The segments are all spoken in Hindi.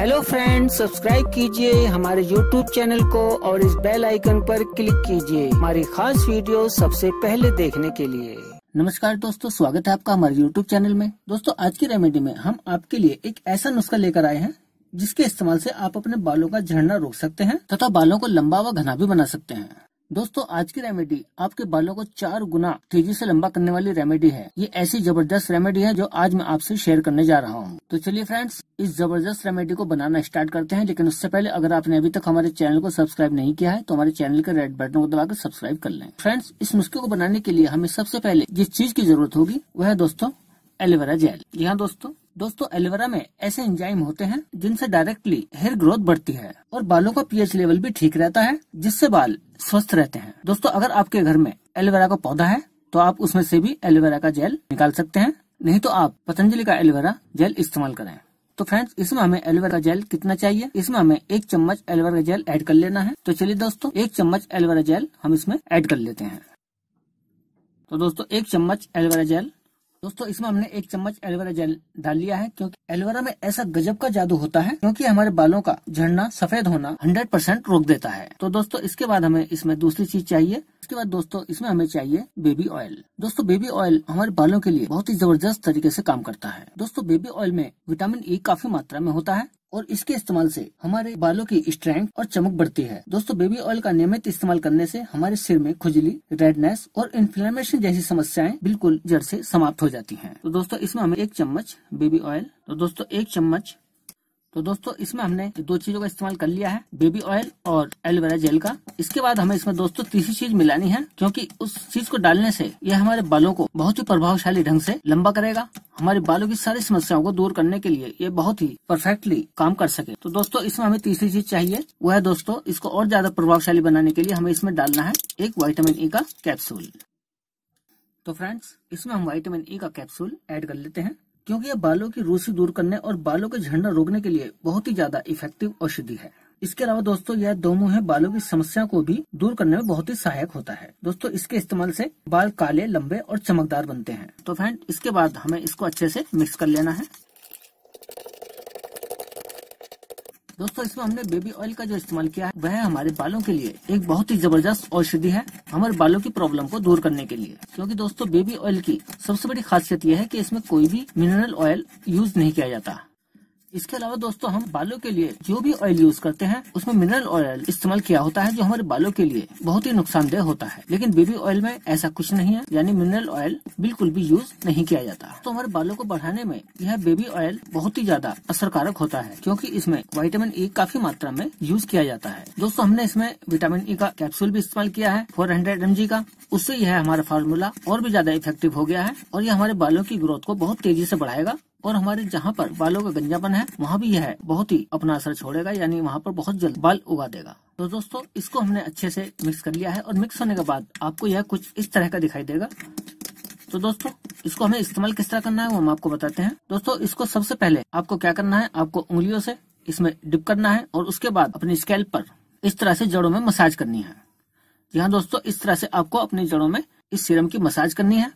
हेलो फ्रेंड्स सब्सक्राइब कीजिए हमारे यूट्यूब चैनल को और इस बेल आइकन पर क्लिक कीजिए हमारी खास वीडियो सबसे पहले देखने के लिए नमस्कार दोस्तों स्वागत है आपका हमारे यूट्यूब चैनल में दोस्तों आज की रेमेडी में हम आपके लिए एक ऐसा नुस्खा लेकर आए हैं जिसके इस्तेमाल से आप अपने बालों का झड़ना रोक सकते हैं तथा बालों को लंबा व घना भी बना सकते हैं दोस्तों आज की रेमेडी आपके बालों को चार गुना तेजी से लंबा करने वाली रेमेडी है ये ऐसी जबरदस्त रेमेडी है जो आज मैं आपसे शेयर करने जा रहा हूँ तो चलिए फ्रेंड्स इस जबरदस्त रेमेडी को बनाना स्टार्ट करते हैं लेकिन उससे पहले अगर आपने अभी तक हमारे चैनल को सब्सक्राइब नहीं किया है तो हमारे चैनल के रेड बटन को दबाकर सब्सक्राइब कर लें फ्रेंड्स इस नुस्खे को बनाने के लिए हमें सबसे पहले जिस चीज की जरूरत होगी वह है दोस्तों एलोवेरा जेल यहाँ दोस्तों दोस्तों एलोवेरा में ऐसे एंजाइम होते हैं जिनसे डायरेक्टली हेयर ग्रोथ बढ़ती है और बालों का पीएच लेवल भी ठीक रहता है जिससे बाल स्वस्थ रहते हैं दोस्तों अगर आपके घर में एलोवेरा का पौधा है तो आप उसमें से भी एलोवेरा का जेल निकाल सकते हैं नहीं तो आप पतंजलि का एलोवेरा जेल इस्तेमाल करें तो फ्रेंड्स इसमें हमें एलोवेरा जेल कितना चाहिए इसमें हमें एक चम्मच एलोवेरा जेल ऐड कर लेना है तो चलिए दोस्तों एक चम्मच एलोवेरा जेल हम इसमें ऐड कर लेते हैं तो दोस्तों एक चम्मच एलोवेरा जेल दोस्तों इसमें हमने एक चम्मच एलोवेरा जेल डाल लिया है क्योंकि एलोवेरा में ऐसा गजब का जादू होता है क्योंकि हमारे बालों का झड़ना सफेद होना 100 परसेंट रोक देता है तो दोस्तों इसके बाद हमें इसमें दूसरी चीज चाहिए इसके बाद दोस्तों इसमें हमें चाहिए बेबी ऑयल दोस्तों बेबी ऑयल हमारे बालों के लिए बहुत ही जबरदस्त तरीके ऐसी काम करता है दोस्तों बेबी ऑयल में विटामिन ई e काफी मात्रा में होता है और इसके इस्तेमाल से हमारे बालों की स्ट्रेंथ और चमक बढ़ती है दोस्तों बेबी ऑयल का नियमित इस्तेमाल करने से हमारे सिर में खुजली रेडनेस और इन्फ्लेमेशन जैसी समस्याएं बिल्कुल जड़ से समाप्त हो जाती हैं। तो दोस्तों इसमें हमें एक चम्मच बेबी ऑयल तो दोस्तों एक चम्मच तो दोस्तों इसमें हमने दो चीजों का इस्तेमाल कर लिया है बेबी ऑयल और एलोवेरा जेल का इसके बाद हमें इसमें दोस्तों तीसरी चीज मिलानी है क्योंकि उस चीज को डालने से ये हमारे बालों को बहुत ही प्रभावशाली ढंग से लंबा करेगा हमारे बालों की सारी समस्याओं को दूर करने के लिए ये बहुत ही परफेक्टली काम कर सके तो दोस्तों इसमें हमें तीसरी चीज चाहिए वो है दोस्तों इसको और ज्यादा प्रभावशाली बनाने के लिए हमें इसमें डालना है एक वाइटामिन ई e का कैप्सूल तो फ्रेंड्स इसमें हम वाइटामिन ई e का कैप्सूल ऐड कर लेते हैं क्योंकि यह बालों की रूसी दूर करने और बालों के झड़ना रोकने के लिए बहुत ही ज्यादा इफेक्टिव औषधि है इसके अलावा दोस्तों यह दो मुहे बालों की समस्या को भी दूर करने में बहुत ही सहायक होता है दोस्तों इसके इस्तेमाल से बाल काले लंबे और चमकदार बनते हैं तो फ्रेंड इसके बाद हमें इसको अच्छे से मिक्स कर लेना है दोस्तों इसमें हमने बेबी ऑयल का जो इस्तेमाल किया है वह हमारे बालों के लिए एक बहुत ही जबरदस्त औषधि है हमारे बालों की प्रॉब्लम को दूर करने के लिए क्योंकि दोस्तों बेबी ऑयल की सबसे बड़ी खासियत यह है कि इसमें कोई भी मिनरल ऑयल यूज नहीं किया जाता इसके अलावा दोस्तों हम बालों के लिए जो भी ऑयल यूज करते हैं उसमें मिनरल ऑयल इस्तेमाल किया होता है जो हमारे बालों के लिए बहुत ही नुकसानदेह होता है लेकिन बेबी ऑयल में ऐसा कुछ नहीं है यानी मिनरल ऑयल बिल्कुल भी यूज नहीं किया जाता तो हमारे बालों को बढ़ाने में यह बेबी ऑयल बहुत ही ज्यादा असरकारक होता है क्योंकि इसमें विटामिन ई e काफी मात्रा में यूज किया जाता है दोस्तों हमने इसमें विटामिन ई e का कैप्सूल भी इस्तेमाल किया है फोर हंड्रेड का उससे यह हमारा फार्मूला और भी ज्यादा इफेक्टिव हो गया है और यह हमारे बालों की ग्रोथ को बहुत तेजी से बढ़ाएगा और हमारे जहाँ पर बालों का गंजापन है वहाँ भी यह बहुत ही अपना असर छोड़ेगा यानी वहाँ पर बहुत जल्द बाल उगा देगा तो दोस्तों इसको हमने अच्छे से मिक्स कर लिया है और मिक्स होने के बाद आपको यह कुछ इस तरह का दिखाई देगा तो दोस्तों इसको हमें इस्तेमाल किस तरह करना है वो हम आपको बताते हैं दोस्तों इसको सबसे पहले आपको क्या करना है आपको उंगलियों से इसमें डिप करना है और उसके बाद अपनी स्केल पर इस तरह से जड़ों में मसाज करनी है जी हाँ दोस्तों इस तरह से आपको अपनी जड़ों में इस सीरम की मसाज करनी है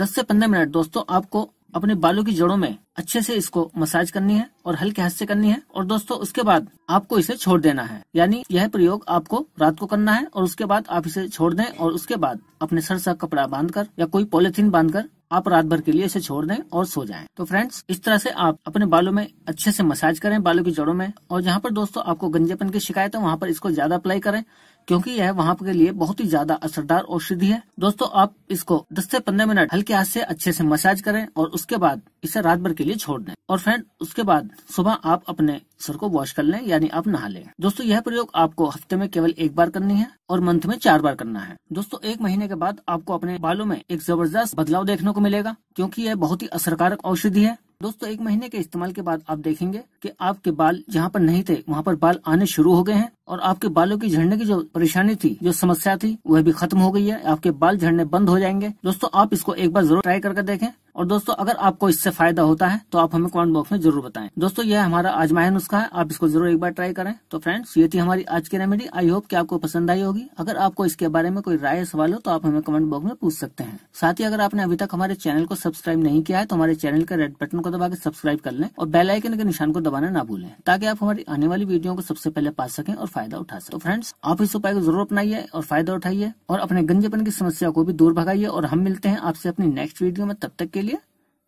10 से 15 मिनट दोस्तों आपको अपने बालों की जड़ों में अच्छे से इसको मसाज करनी है और हल्के हाथ से करनी है और दोस्तों उसके बाद आपको इसे छोड़ देना है यानी यह प्रयोग आपको रात को करना है और उसके बाद आप इसे छोड़ दें और उसके बाद अपने सर सा कपड़ा बांधकर या कोई पॉलिथीन बांधकर आप रात भर के लिए इसे छोड़ दें और सो जाएं। तो फ्रेंड्स इस तरह से आप अपने बालों में अच्छे से मसाज करें बालों की जड़ों में और जहाँ पर दोस्तों आपको गंजेपन की शिकायत है वहाँ पर इसको ज्यादा अप्लाई करें क्योंकि यह वहाँ के लिए बहुत ही ज्यादा असरदार औषधि है दोस्तों आप इसको 10 से 15 मिनट हल्के हाथ से अच्छे से मसाज करें और उसके बाद इसे रात भर के लिए छोड़ दें और फ्रेंड उसके बाद सुबह आप अपने सर को वॉश कर लें यानी आप नहा लें दोस्तों यह प्रयोग आपको हफ्ते में केवल एक बार करनी है और मंथ में चार बार करना है दोस्तों एक महीने के बाद आपको अपने बालों में एक जबरदस्त बदलाव देखने को मिलेगा क्योंकि यह बहुत ही असरकारक औषधि है दोस्तों एक महीने के इस्तेमाल के बाद आप देखेंगे कि आपके बाल जहाँ पर नहीं थे वहाँ पर बाल आने शुरू हो गए हैं और आपके बालों की झड़ने की जो परेशानी थी जो समस्या थी वह भी खत्म हो गई है आपके बाल झड़ने बंद हो जाएंगे दोस्तों आप इसको एक बार जरूर ट्राई करके देखें और दोस्तों अगर आपको इससे फायदा होता है तो आप हमें कमेंट बॉक्स में जरूर बताएं दोस्तों यह हमारा आजमाया नुस्खा है आप इसको जरूर एक बार ट्राई करें तो फ्रेंड्स ये थी हमारी आज की रेमेडी आई होप कि आपको पसंद आई होगी अगर आपको इसके बारे में कोई राय सवाल हो तो आप हमें कमेंट बॉक्स में पूछ सकते हैं साथ ही अगर आपने अभी तक हमारे चैनल को सब्सक्राइब नहीं किया है तो हमारे चैनल के रेड बटन को दबा के सब्सक्राइब कर लें और बेलाइकन के निशान को दबाना ना भूलें ताकि आप हमारी आने वाली वीडियो को सबसे पहले पा सकें और फायदा उठा सकें तो फ्रेंड्स आप इस उपाय को जरूर अपनाइए और फायदा उठाइए और अपने गंजेपन की समस्या को भी दूर भगाइए और हम मिलते हैं आपसे अपनी नेक्स्ट वीडियो में तब तक के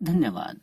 धन्यवाद